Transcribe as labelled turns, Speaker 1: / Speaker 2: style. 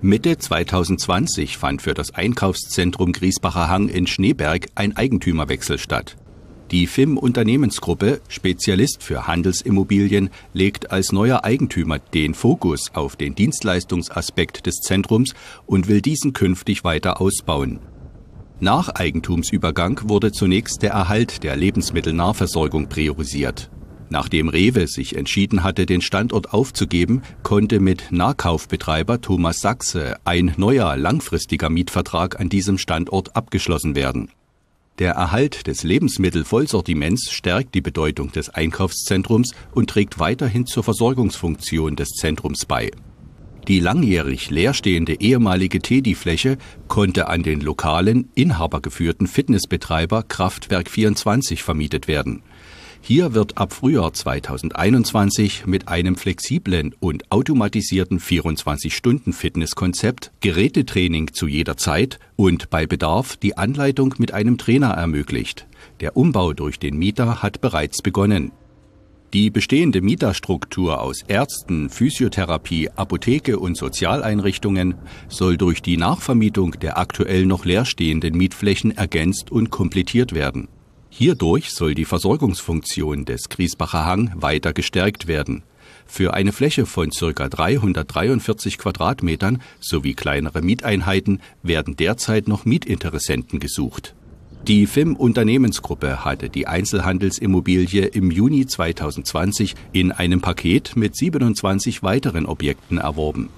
Speaker 1: Mitte 2020 fand für das Einkaufszentrum Griesbacher Hang in Schneeberg ein Eigentümerwechsel statt. Die FIM Unternehmensgruppe, Spezialist für Handelsimmobilien, legt als neuer Eigentümer den Fokus auf den Dienstleistungsaspekt des Zentrums und will diesen künftig weiter ausbauen. Nach Eigentumsübergang wurde zunächst der Erhalt der Lebensmittelnahversorgung priorisiert. Nachdem Rewe sich entschieden hatte, den Standort aufzugeben, konnte mit Nahkaufbetreiber Thomas Sachse ein neuer langfristiger Mietvertrag an diesem Standort abgeschlossen werden. Der Erhalt des Lebensmittelvollsortiments stärkt die Bedeutung des Einkaufszentrums und trägt weiterhin zur Versorgungsfunktion des Zentrums bei. Die langjährig leerstehende ehemalige Teddy-Fläche konnte an den lokalen, inhabergeführten Fitnessbetreiber Kraftwerk 24 vermietet werden. Hier wird ab Frühjahr 2021 mit einem flexiblen und automatisierten 24-Stunden-Fitnesskonzept Gerätetraining zu jeder Zeit und bei Bedarf die Anleitung mit einem Trainer ermöglicht. Der Umbau durch den Mieter hat bereits begonnen. Die bestehende Mieterstruktur aus Ärzten, Physiotherapie, Apotheke und Sozialeinrichtungen soll durch die Nachvermietung der aktuell noch leerstehenden Mietflächen ergänzt und komplettiert werden Hierdurch soll die Versorgungsfunktion des Griesbacher Hang weiter gestärkt werden. Für eine Fläche von ca. 343 Quadratmetern sowie kleinere Mieteinheiten werden derzeit noch Mietinteressenten gesucht. Die FIM Unternehmensgruppe hatte die Einzelhandelsimmobilie im Juni 2020 in einem Paket mit 27 weiteren Objekten erworben